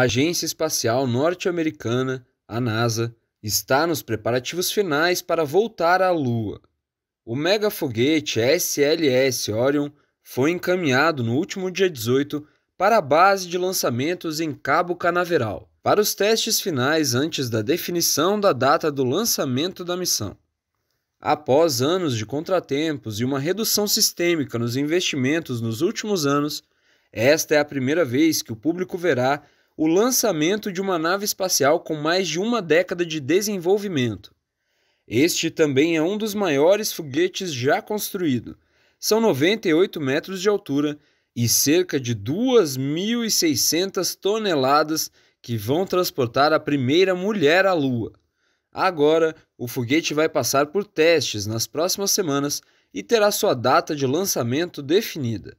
A Agência Espacial Norte-Americana, a NASA, está nos preparativos finais para voltar à Lua. O megafoguete SLS Orion foi encaminhado no último dia 18 para a base de lançamentos em Cabo Canaveral, para os testes finais antes da definição da data do lançamento da missão. Após anos de contratempos e uma redução sistêmica nos investimentos nos últimos anos, esta é a primeira vez que o público verá o lançamento de uma nave espacial com mais de uma década de desenvolvimento. Este também é um dos maiores foguetes já construído. São 98 metros de altura e cerca de 2.600 toneladas que vão transportar a primeira mulher à Lua. Agora, o foguete vai passar por testes nas próximas semanas e terá sua data de lançamento definida.